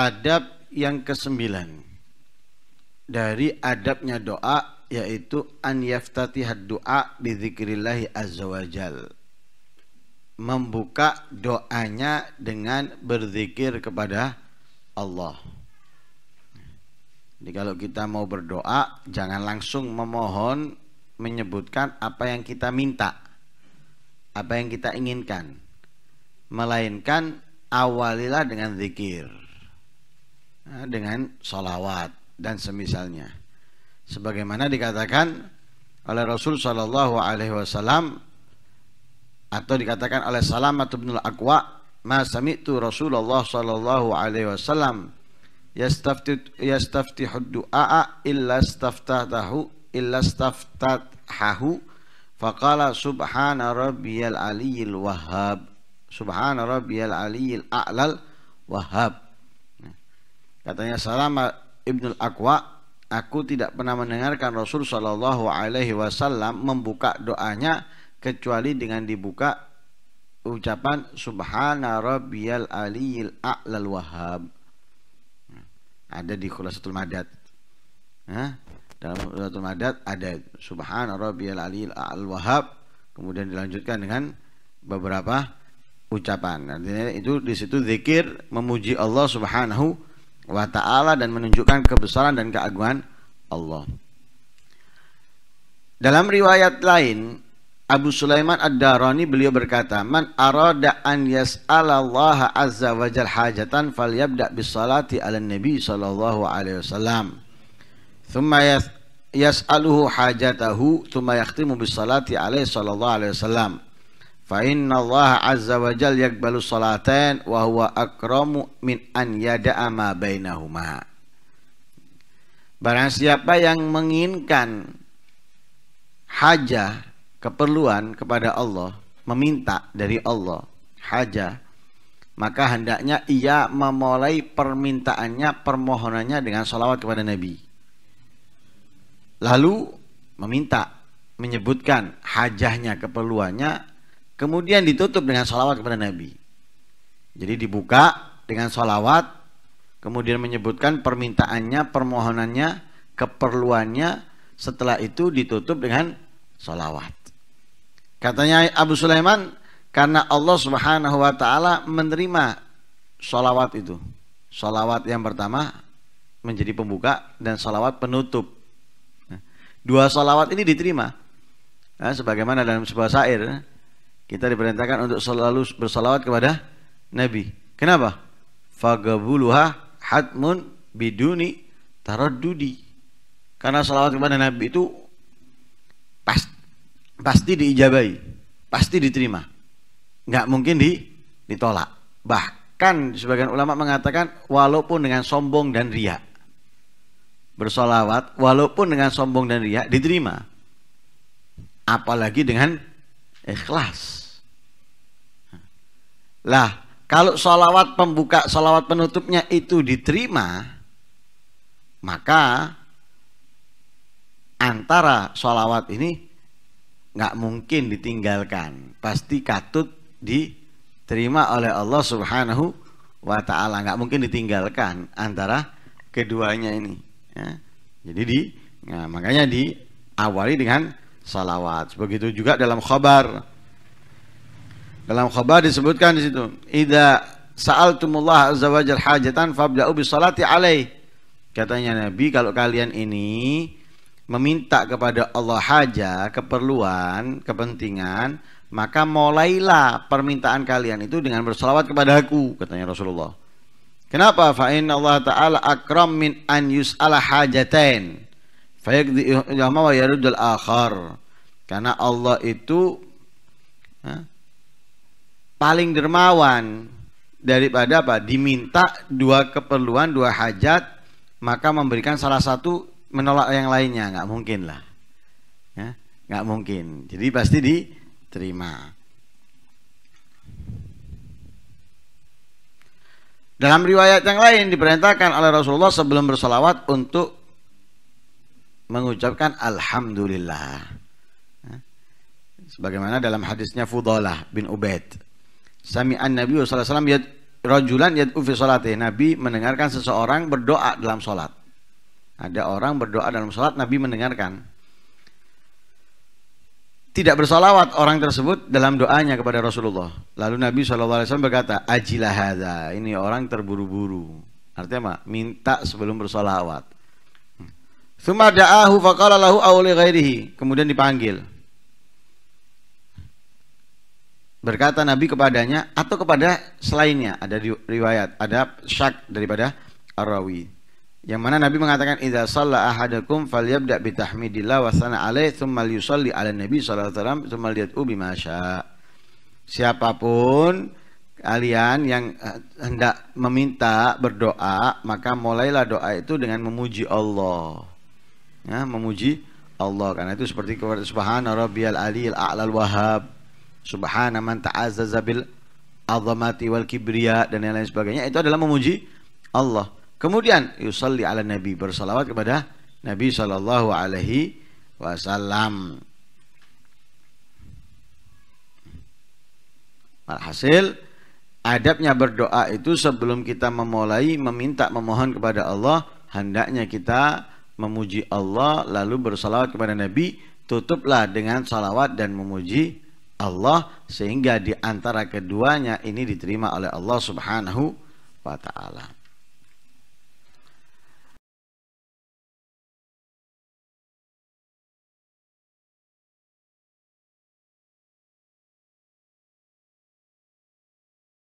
adab yang kesembilan dari adabnya doa yaitu an yaftatihad doa bidzikrillahi azza wajal membuka doanya dengan berzikir kepada Allah. Jadi kalau kita mau berdoa jangan langsung memohon menyebutkan apa yang kita minta. Apa yang kita inginkan. Melainkan awalilah dengan zikir dengan salawat dan semisalnya. Sebagaimana dikatakan oleh Rasul Shallallahu Alaihi Wasallam atau dikatakan oleh Salamat bin Aqwa, "Ma sami'tu Rasulullah Shallallahu Alaihi Wasallam yastafti du'a illa staftatahu illa staftatahu faqala subhana rabbiyal aliyil wahhab subhana rabbiyal aliyil a'lal wahhab Katanya Salama al Aqwa, aku tidak pernah mendengarkan Rasul Shallallahu Alaihi Wasallam membuka doanya kecuali dengan dibuka ucapan Subhana Rabbiyal Aliyil A'lal Wahab. Hmm. Ada di Khulasatul Madad. Hah? Dalam Khulasatul Madad ada Subhana Rabbiyal Aliyil A'lal Wahab. Kemudian dilanjutkan dengan beberapa ucapan. Artinya itu di situ zikir memuji Allah Subhanahu wa taala dan menunjukkan kebesaran dan keagungan Allah. Dalam riwayat lain, Abu Sulaiman Ad-Darani beliau berkata, "Man arada an yas'ala Allah azza wa jal hajatan falyabda bis salati 'ala nabi sallallahu alaihi wasallam." Thumma yas'aluhu hajatahu, thumma yakhtimu bis salati alaihi sallallahu alaihi wasallam. Fa inna Allah azza wa jal yakbalu salatain wa huwa akramu min an yada'a ma bainahuma. Barang siapa yang menginginkan hajah, keperluan kepada Allah, meminta dari Allah hajah, maka hendaknya ia memulai permintaannya, permohonannya dengan salawat kepada Nabi. Lalu meminta, menyebutkan hajahnya, keperluannya kemudian ditutup dengan sholawat kepada Nabi. Jadi dibuka dengan sholawat, kemudian menyebutkan permintaannya, permohonannya, keperluannya, setelah itu ditutup dengan sholawat. Katanya Abu Sulaiman, karena Allah Subhanahu wa Ta'ala menerima sholawat itu. Sholawat yang pertama menjadi pembuka dan sholawat penutup. Nah, dua sholawat ini diterima. Nah, sebagaimana dalam sebuah syair, kita diperintahkan untuk selalu bersalawat kepada Nabi. Kenapa? Fagabuluha hatmun biduni taradudi. Karena salawat kepada Nabi itu pas, pasti diijabai, pasti diterima. Nggak mungkin di, ditolak. Bahkan sebagian ulama mengatakan walaupun dengan sombong dan riak bersolawat walaupun dengan sombong dan riak diterima apalagi dengan ikhlas lah, kalau sholawat pembuka, sholawat penutupnya itu diterima, maka antara sholawat ini nggak mungkin ditinggalkan, pasti katut diterima oleh Allah Subhanahu wa Ta'ala. Nggak mungkin ditinggalkan antara keduanya ini. Ya. Jadi di, nah, makanya diawali dengan salawat. Begitu juga dalam khabar dalam khabar disebutkan di situ, "Idza sa'altumullah azza wajal hajatan fabda'u bis salati alaih." Katanya Nabi, kalau kalian ini meminta kepada Allah haja, keperluan, kepentingan, maka mulailah permintaan kalian itu dengan berselawat kepada aku, katanya Rasulullah. Kenapa? Fa inna Allah Ta'ala akram min an yus'ala hajatain. Fa yaqdi wa yarudul akhar. Karena Allah itu ha, paling dermawan daripada apa diminta dua keperluan dua hajat maka memberikan salah satu menolak yang lainnya nggak mungkin lah ya nggak mungkin jadi pasti diterima dalam riwayat yang lain diperintahkan oleh Rasulullah sebelum bersolawat untuk mengucapkan alhamdulillah ya, sebagaimana dalam hadisnya Fudalah bin Ubaid Sami'an Nabi sallallahu alaihi wasallam yad rajulan yad'u fi salatih. Nabi mendengarkan seseorang berdoa dalam salat. Ada orang berdoa dalam salat, Nabi mendengarkan. Tidak bersolawat orang tersebut dalam doanya kepada Rasulullah. Lalu Nabi SAW berkata, Ajilah hadha. Ini orang terburu-buru. Artinya apa? Minta sebelum bersolawat. Thumma da'ahu faqala lahu awli ghairihi. Kemudian dipanggil. Berkata Nabi kepadanya atau kepada selainnya. Ada riwayat, ada syak daripada Arawi Yang mana Nabi mengatakan idza shalla ahadakum falyabda bi tahmidillah wa sana alai tsumma yusalli ala nabi sallallahu alaihi wasallam thumma liyad'u bima Siapapun kalian yang eh, hendak meminta berdoa, maka mulailah doa itu dengan memuji Allah. Ya, memuji Allah karena itu seperti kepada subhana rabbiyal aliyil a'lal wahhab subhana man ta'azza bil azamati wal kibriya dan lain-lain sebagainya itu adalah memuji Allah kemudian yusalli ala nabi bersalawat kepada nabi sallallahu alaihi wasallam Alhasil adabnya berdoa itu sebelum kita memulai meminta memohon kepada Allah hendaknya kita memuji Allah lalu bersalawat kepada Nabi tutuplah dengan salawat dan memuji Allah sehingga di antara keduanya ini diterima oleh Allah Subhanahu wa taala.